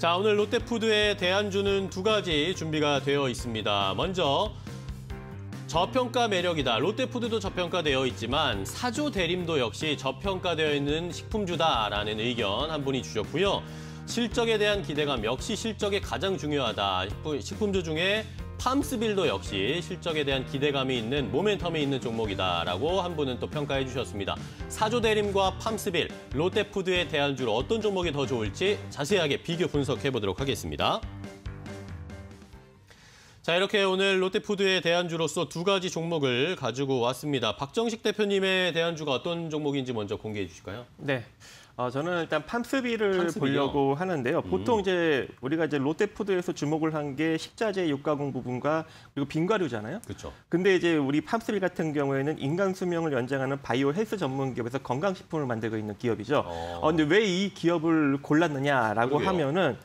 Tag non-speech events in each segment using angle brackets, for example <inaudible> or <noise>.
자, 오늘 롯데푸드의 대안주는 두 가지 준비가 되어 있습니다. 먼저 저평가 매력이다. 롯데푸드도 저평가되어 있지만 사조 대림도 역시 저평가되어 있는 식품주다라는 의견 한 분이 주셨고요. 실적에 대한 기대감 역시 실적이 가장 중요하다. 식품주 중에 팜스빌도 역시 실적에 대한 기대감이 있는 모멘텀이 있는 종목이다라고 한 분은 또 평가해 주셨습니다. 사조대림과 팜스빌, 롯데푸드에대한주로 어떤 종목이 더 좋을지 자세하게 비교 분석해 보도록 하겠습니다. 자, 이렇게 오늘 롯데푸드의 대안주로서 두 가지 종목을 가지고 왔습니다. 박정식 대표님의 대안주가 어떤 종목인지 먼저 공개해 주실까요? 네. 어, 저는 일단 팜스비를 팜스비요? 보려고 하는데요. 음. 보통 음. 이제 우리가 이제 롯데푸드에서 주목을 한 게 식자재 육가공 부분과 그리고 빙과류잖아요. 그렇죠. 근데 이제 우리 팜스비 같은 경우에는 인간 수명을 연장하는 바이오 헬스 전문 기업에서 건강 식품을 만들고 있는 기업이죠. 어. 어 근데 왜 이 기업을 골랐느냐라고 그러게요. 하면은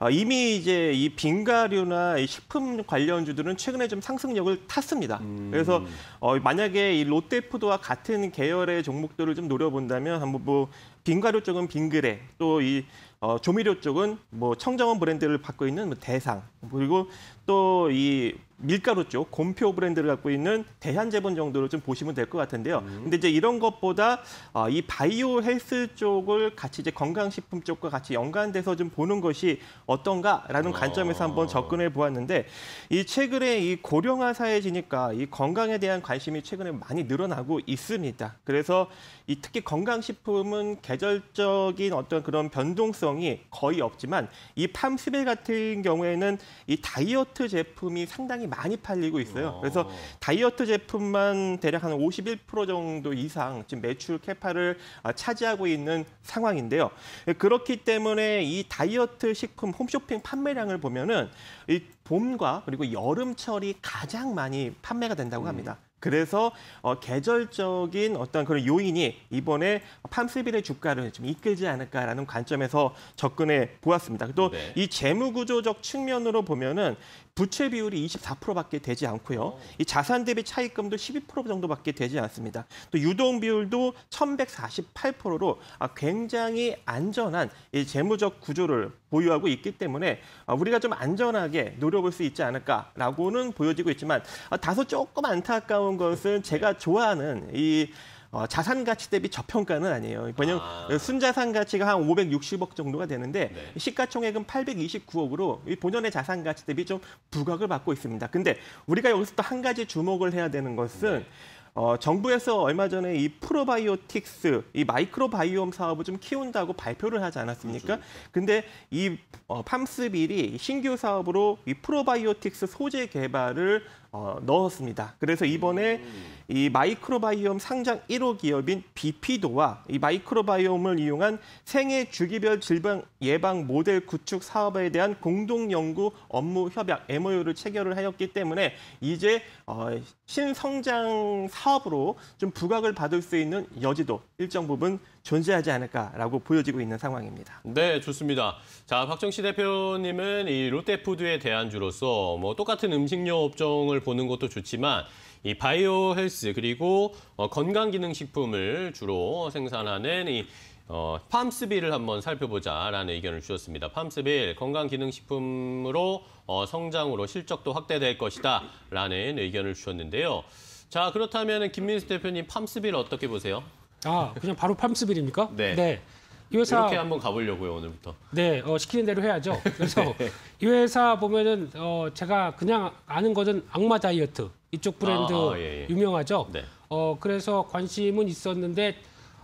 아, 이미 이제 이 빙가류나 이 식품 관련주들은 최근에 좀 상승력을 탔습니다. 음. 그래서 어, 만약에 이 롯데푸드와 같은 계열의 종목들을 좀 노려본다면 한번 뭐 빙가류 쪽은 빙그레, 또이 어, 조미료 쪽은 뭐 청정원 브랜드를 받고 있는 뭐 대상, 그리고 또이 밀가루 쪽 곰표 브랜드를 갖고 있는 대한제본 정도로 좀 보시면 될 것 같은데요. 음. 근데 이제 이런 것보다 어, 이 바이오 헬스 쪽을 같이 이제 건강식품 쪽과 같이 연관돼서 좀 보는 것이 어떤가라는 아. 관점에서 한번 접근해 보았는데 이 최근에 이 고령화 사회지니까 이 건강에 대한 관심이 최근에 많이 늘어나고 있습니다. 그래서 이 특히 건강식품은 계절적인 어떤 그런 변동성이 거의 없지만 이 팜스벨 같은 경우에는 이 다이어트 제품이 상당히 많이 팔리고 있어요. 어. 그래서 다이어트 제품만 대략 한 51% 정도 이상 지금 매출 캐파를 아, 차지하고 있는 상황인데요. 그렇기 때문에 이 다이어트 식품 홈쇼핑 판매량을 보면은 이 봄과 그리고 여름철이 가장 많이 판매가 된다고 음. 합니다. 그래서 어, 계절적인 어떤 그런 요인이 이번에 팜스빌의 주가를 좀 이끌지 않을까라는 관점에서 접근해 보았습니다. 또이 네. 재무구조적 측면으로 보면은 부채 비율이 24%밖에 되지 않고요. 어. 이 자산 대비 차익금도 12% 정도밖에 되지 않습니다. 또 유동 비율도 1,148%로 아, 굉장히 안전한 이 재무적 구조를 보유하고 있기 때문에 어, 우리가 좀 안전하게 노려볼 수 있지 않을까라고는 보여지고 있지만 어, 다소 조금 안타까운 것은 제가 좋아하는 이 어, 자산 가치 대비 저평가는 아니에요. 왜냐면 아. 그 순자산 가치가 한 560억 정도가 되는데 네. 시가총액은 829억으로 이 본연의 자산 가치 대비 좀 부각을 받고 있습니다. 근데 우리가 여기서 또 한 가지 주목을 해야 되는 것은 네. 어, 정부에서 얼마 전에 이 프로바이오틱스, 이 마이크로바이옴 사업을 좀 키운다고 발표를 하지 않았습니까? 그렇죠. 근데 이 어, 팜스빌이 신규 사업으로 이 프로바이오틱스 소재 개발을 어, 넣었습니다. 그래서 이번에 음. 이 마이크로바이옴 상장 1호 기업인 비피도와 이 마이크로바이옴을 이용한 생애 주기별 질병 예방 모델 구축 사업에 대한 공동 연구 업무 협약 MOU를 체결을 하였기 때문에 이제 어, 신성장 사업으로 좀 부각을 받을 수 있는 여지도 일정 부분 존재하지 않을까라고 보여지고 있는 상황입니다. 네, 좋습니다. 자, 박정씨 대표님은 이 롯데푸드의 대안주로서 뭐 똑같은 음식료 업종을 보는 것도 좋지만 이 바이오 헬스 그리고 어, 건강기능식품을 주로 생산하는 이 어, 팜스빌을 한번 살펴보자라는 의견을 주셨습니다. 팜스빌 건강기능식품으로 어, 성장으로 실적도 확대될 것이다 라는 의견을 주셨는데요. 자 그렇다면 김민수 대표님 팜스빌 어떻게 보세요? 아, 그냥 바로 팜스빌입니까? 네. 네. 이 회사 이렇게 한번 가보려고요 오늘부터. 네, 어, 시키는 대로 해야죠. 그래서 <laughs> 네. 이 회사 보면은 어, 제가 그냥 아는 것은 악마 다이어트 이쪽 브랜드 아, 아, 예, 예. 유명하죠. 네. 어, 그래서 관심은 있었는데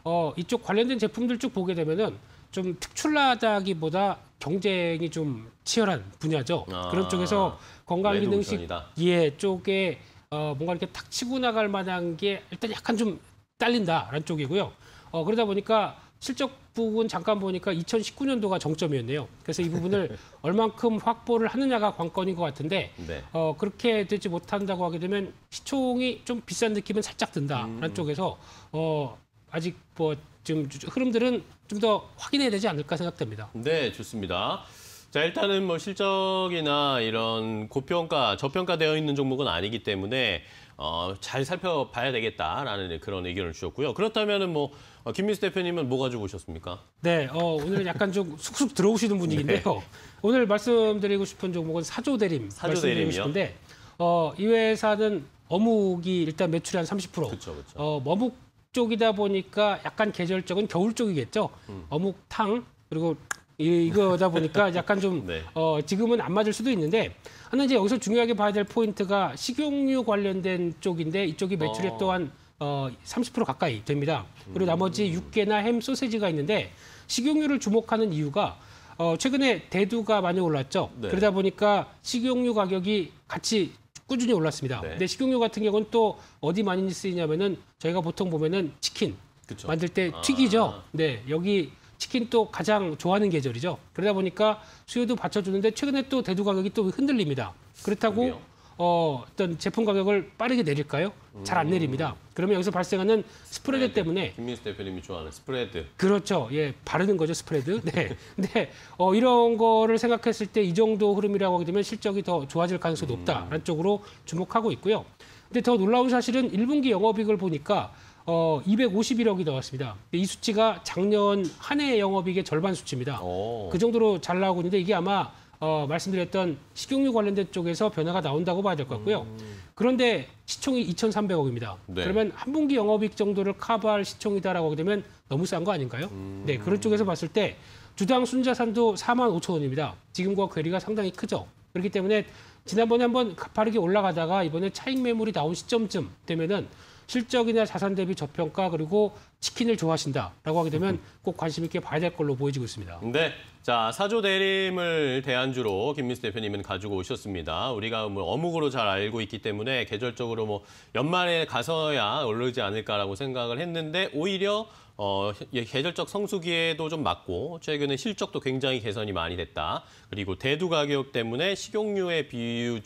어, 이쪽 관련된 제품들 쭉 보게 되면은 좀 특출나다기보다 경쟁이 좀 치열한 분야죠. 아, 그런 쪽에서 건강기능식 예 쪽에 어, 뭔가 이렇게 탁 치고 나갈 만한 게 일단 약간 좀 딸린다라는 쪽이고요. 어, 그러다 보니까 실적 부분 잠깐 보니까 2019년도가 정점이었네요. 그래서 이 부분을 <laughs> 얼만큼 확보를 하느냐가 관건인 것 같은데 네. 어, 그렇게 되지 못한다고 하게 되면 시총이 좀 비싼 느낌은 살짝 든다라는 음. 쪽에서 어, 아직 뭐 지금 흐름들은 좀 더 확인해야 되지 않을까 생각됩니다. 네, 좋습니다. 자 일단은 뭐 실적이나 이런 고평가, 저평가되어 있는 종목은 아니기 때문에 어, 잘 살펴봐야 되겠다라는 그런 의견을 주셨고요. 그렇다면 뭐 어, 김민수 대표님은 뭐 가지고 오셨습니까? 네, 어, 오늘 약간 좀 쑥쑥 들어오시는 분위기인데요. 네. 오늘 말씀드리고 싶은 종목은 사조 대림 사조 말씀드리고 대림이요? 싶은데 어, 이 회사는 어묵이 일단 매출이 한 30%. 그쵸, 그쵸. 어, 어묵 쪽이다 보니까 약간 계절적은 겨울 쪽이겠죠. 음. 어묵탕 그리고 이거다 보니까 <laughs> 약간 좀 네. 어, 지금은 안 맞을 수도 있는데 하나 이제 여기서 중요하게 봐야 될 포인트가 식용유 관련된 쪽인데 이쪽이 매출액 어. 또한 어, 30% 가까이 됩니다. 그리고 나머지 음. 육개나 햄, 소세지가 있는데 식용유를 주목하는 이유가 어, 최근에 대두가 많이 올랐죠. 네. 그러다 보니까 식용유 가격이 같이 꾸준히 올랐습니다. 네. 근데 식용유 같은 경우는 또 어디 많이 쓰이냐면은 저희가 보통 보면은 치킨 그쵸. 만들 때 아. 튀기죠. 네, 여기 치킨 또 가장 좋아하는 계절이죠. 그러다 보니까 수요도 받쳐주는데 최근에 또 대두 가격이 또 흔들립니다. 그렇다고 어, 어떤 제품 가격을 빠르게 내릴까요? 음. 잘안 내립니다. 그러면 여기서 발생하는 스프레드 네, 때문에 김민수 대표님이 좋아하는 스프레드. 그렇죠. 예, 바르는 거죠, 스프레드. 네. <laughs> 근데 어, 이런 거를 생각했을 때 이 정도 흐름이라고 하게 되면 실적이 더 좋아질 가능성이 높다라는 음. 쪽으로 주목하고 있고요. 근데 더 놀라운 사실은 1분기 영업이익을 보니까 어, 251억이 나왔습니다. 이 수치가 작년 한 해 영업이익의 절반 수치입니다. 오. 그 정도로 잘 나오고 있는데 이게 아마 어, 말씀드렸던 식용유 관련된 쪽에서 변화가 나온다고 봐야 될 것 같고요. 음. 그런데 시총이 2,300억입니다. 네. 그러면 한 분기 영업이익 정도를 커버할 시총이다라고 하게 되면 너무 싼 거 아닌가요? 음. 네, 그런 쪽에서 봤을 때 주당 순자산도 4만 5천 원입니다. 지금과 괴리가 상당히 크죠. 그렇기 때문에 지난번에 한번 가파르게 올라가다가 이번에 차익 매물이 나온 시점쯤 되면은 실적이나 자산 대비 저평가 그리고 치킨을 좋아하신다라고 하게 되면 꼭 관심 있게 봐야 될 걸로 보여지고 있습니다. 네. 자, 사조 대림을 대안주로 김민수 대표님은 가지고 오셨습니다. 우리가 뭐 어묵으로 잘 알고 있기 때문에 계절적으로 뭐 연말에 가서야 오르지 않을까라고 생각을 했는데 오히려 어, 예, 계절적 성수기에도 좀 맞고 최근에 실적도 굉장히 개선이 많이 됐다. 그리고 대두 가격 때문에 식용유의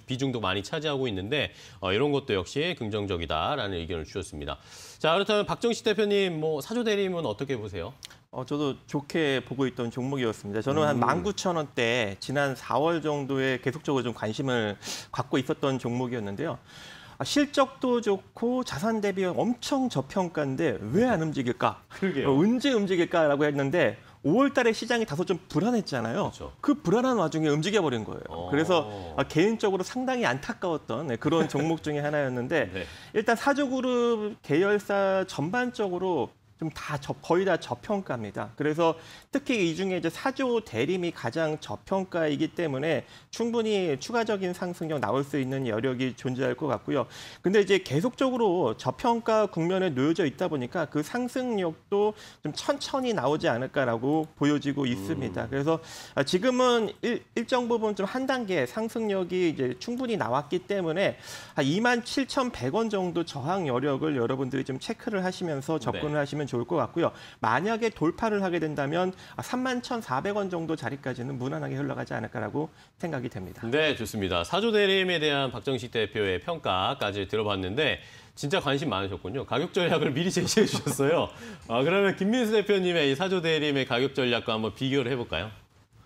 비중도 많이 차지하고 있는데 어, 이런 것도 역시 긍정적이다라는 의견을 주셨습니다. 자, 그렇다면 박정식 대표님 뭐 사조 대리인은 어떻게 보세요? 어, 저도 좋게 보고 있던 종목이었습니다. 저는 음. 한 19,000원대 지난 4월 정도에 계속적으로 좀 관심을 갖고 있었던 종목이었는데요. 아, 실적도 좋고 자산 대비 엄청 저평가인데 왜 안 움직일까? 그러게요. 어, 언제 움직일까라고 했는데 5월 달에 시장이 다소 좀 불안했잖아요. 아, 그렇죠. 그 불안한 와중에 움직여버린 거예요. 오. 어. 그래서 아, 개인적으로 상당히 안타까웠던 네, 그런 종목 중의 하나였는데 <laughs> 네. 일단 사조그룹 계열사 전반적으로 좀다 거의 다 저평가입니다. 그래서 특히 이 중에 이제 사조 대림이 가장 저평가이기 때문에 충분히 추가적인 상승력 나올 수 있는 여력이 존재할 것 같고요. 근데 이제 계속적으로 저평가 국면에 놓여져 있다 보니까 그 상승력도 좀 천천히 나오지 않을까라고 보여지고 있습니다. 음. 그래서 지금은 일, 정 부분 좀 한 단계 상승력이 이제 충분히 나왔기 때문에 한 27,100원 정도 저항 여력을 여러분들이 좀 체크를 하시면서 접근을 네. 하시면 좋을 것 같고요. 만약에 돌파를 하게 된다면 31,400원 정도 자리까지는 무난하게 흘러가지 않을까라고 생각이 됩니다. 네, 좋습니다. 사조 대림에 대한 박정식 대표의 평가까지 들어봤는데 진짜 관심 많으셨군요. 가격 전략을 미리 <laughs> 제시해 주셨어요. 아, 그러면 김민수 대표님의 이 사조 대림의 가격 전략과 한번 비교를 해볼까요?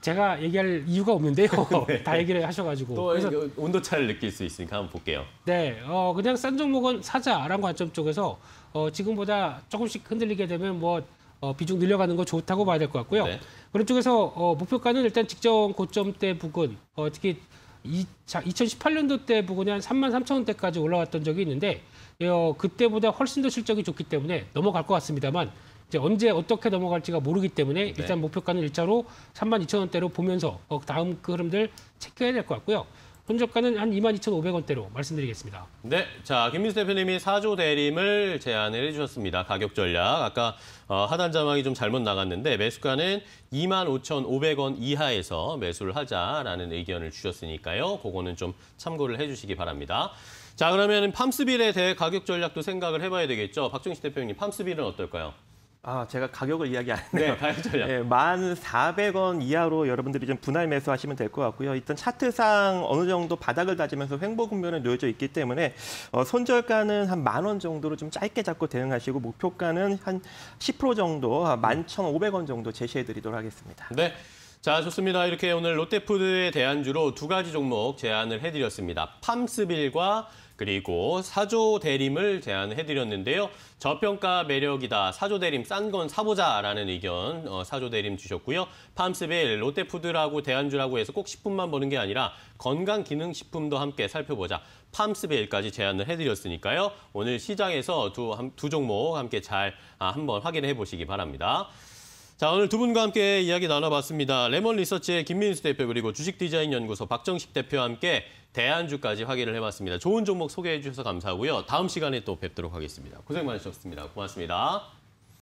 제가 얘기할 이유가 없는데요. <laughs> 네. 다 얘기를 하셔가지고. 또 그래서, 온도 차를 느낄 수 있으니까 한번 볼게요. 네, 어, 그냥 싼 종목은 사자라는 관점 쪽에서 어, 지금보다 조금씩 흔들리게 되면 뭐 어, 비중 늘려가는 거 좋다고 봐야 될 것 같고요. 네. 그런 쪽에서 어, 목표가는 일단 직전 고점대 부근, 어, 특히 이, 자, 2018년도 때 부근이 한 3만 3천 원대까지 올라왔던 적이 있는데 어, 그때보다 훨씬 더 실적이 좋기 때문에 넘어갈 것 같습니다만 이제 언제 어떻게 넘어갈지가 모르기 때문에 네. 일단 목표가는 일자로 3만 2천 원대로 보면서 어, 다음 그 흐름들 체크해야 될 것 같고요. 손저가는 한 22,500원대로 말씀드리겠습니다. 네, 자 김민수 대표님이 4조 대림을 제안을 해주셨습니다. 가격 전략. 아까 어, 하단 자막이 좀 잘못 나갔는데 매수가는 25,500원 이하에서 매수를 하자라는 의견을 주셨으니까요. 그거는 좀 참고를 해주시기 바랍니다. 자 그러면 팜스빌에 대해 가격 전략도 생각을 해봐야 되겠죠. 박정식 대표님, 팜스빌은 어떨까요? 아, 제가 가격을 이야기 안 네, 했네요. 네, 가격 전략. 네, 1,400원 이하로 여러분들이 좀 분할 매수하시면 될 것 같고요. 일단 차트상 어느 정도 바닥을 다지면서 횡보 국면에 놓여져 있기 때문에 어, 손절가는 한 만 원 정도로 좀 짧게 잡고 대응하시고 목표가는 한 10% 정도, 11,500원 정도 제시해드리도록 하겠습니다. 네. 자, 좋습니다. 이렇게 오늘 롯데푸드에 대한 주로 두 가지 종목 제안을 해드렸습니다. 팜스빌과 그리고 사조 대림을 제안해드렸는데요. 저평가 매력이다. 사조 대림 싼 건 사보자라는 의견 어, 사조 대림 주셨고요. 팜스빌, 롯데푸드라고 대안주라고 해서 꼭 식품만 보는 게 아니라 건강기능식품도 함께 살펴보자. 팜스빌까지 제안을 해드렸으니까요. 오늘 시장에서 두, 두 종목 함께 잘 아, 한번 확인해 보시기 바랍니다. 자, 오늘 두 분과 함께 이야기 나눠봤습니다. 레몬 리서치의 김민수 대표 그리고 주식 디자인 연구소 박정식 대표와 함께 대안주까지 확인을 해봤습니다. 좋은 종목 소개해 주셔서 감사하고요. 다음 시간에 또 뵙도록 하겠습니다. 고생 많으셨습니다. 고맙습니다.